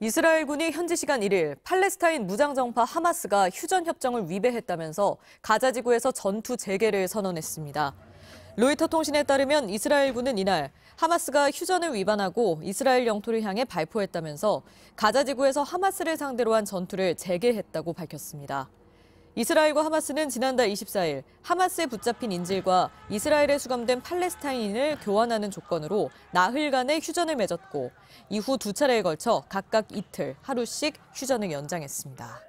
이스라엘군이 현지 시간 1일 팔레스타인 무장정파 하마스가 휴전협정을 위배했다면서 가자지구에서 전투 재개를 선언했습니다. 로이터 통신에 따르면 이스라엘군은 이날 하마스가 휴전을 위반하고 이스라엘 영토를 향해 발포했다면서 가자지구에서 하마스를 상대로 한 전투를 재개했다고 밝혔습니다. 이스라엘과 하마스는 지난달 24일 하마스에 붙잡힌 인질과 이스라엘에 수감된 팔레스타인을 교환하는 조건으로 나흘간의 휴전을 맺었고 이후 두 차례에 걸쳐 각각 이틀 하루씩 휴전을 연장했습니다.